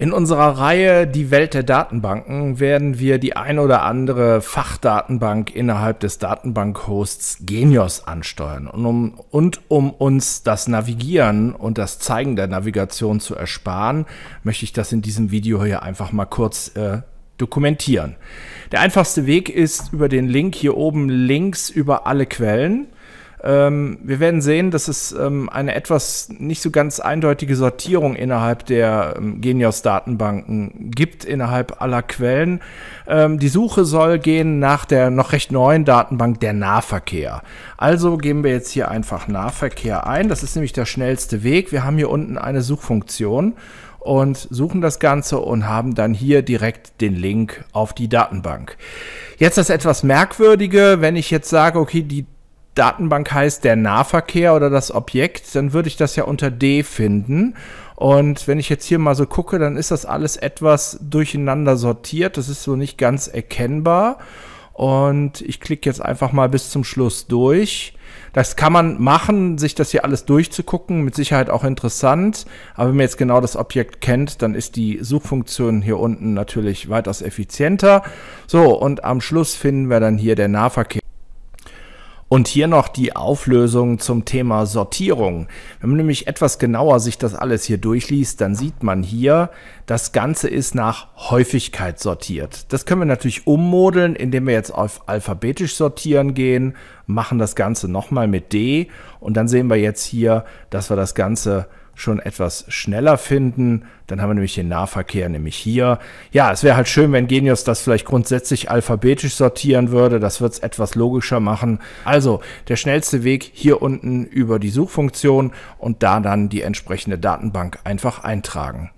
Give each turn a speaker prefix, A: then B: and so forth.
A: In unserer Reihe Die Welt der Datenbanken werden wir die ein oder andere Fachdatenbank innerhalb des Datenbankhosts Genios ansteuern. Und um, und um uns das Navigieren und das Zeigen der Navigation zu ersparen, möchte ich das in diesem Video hier einfach mal kurz äh, dokumentieren. Der einfachste Weg ist über den Link hier oben links über alle Quellen. Ähm, wir werden sehen, dass es ähm, eine etwas nicht so ganz eindeutige Sortierung innerhalb der ähm, Genios-Datenbanken gibt, innerhalb aller Quellen. Ähm, die Suche soll gehen nach der noch recht neuen Datenbank der Nahverkehr. Also geben wir jetzt hier einfach Nahverkehr ein. Das ist nämlich der schnellste Weg. Wir haben hier unten eine Suchfunktion und suchen das Ganze und haben dann hier direkt den Link auf die Datenbank. Jetzt das etwas Merkwürdige, wenn ich jetzt sage, okay, die Datenbank heißt der Nahverkehr oder das Objekt, dann würde ich das ja unter D finden. Und wenn ich jetzt hier mal so gucke, dann ist das alles etwas durcheinander sortiert. Das ist so nicht ganz erkennbar. Und ich klicke jetzt einfach mal bis zum Schluss durch. Das kann man machen, sich das hier alles durchzugucken, mit Sicherheit auch interessant. Aber wenn man jetzt genau das Objekt kennt, dann ist die Suchfunktion hier unten natürlich weitaus effizienter. So, und am Schluss finden wir dann hier der Nahverkehr. Und hier noch die Auflösung zum Thema Sortierung. Wenn man nämlich etwas genauer sich das alles hier durchliest, dann sieht man hier, das Ganze ist nach Häufigkeit sortiert. Das können wir natürlich ummodeln, indem wir jetzt auf alphabetisch sortieren gehen, machen das Ganze nochmal mit D und dann sehen wir jetzt hier, dass wir das Ganze schon etwas schneller finden. Dann haben wir nämlich den Nahverkehr, nämlich hier. Ja, es wäre halt schön, wenn Genius das vielleicht grundsätzlich alphabetisch sortieren würde. Das wird es etwas logischer machen. Also der schnellste Weg hier unten über die Suchfunktion und da dann die entsprechende Datenbank einfach eintragen.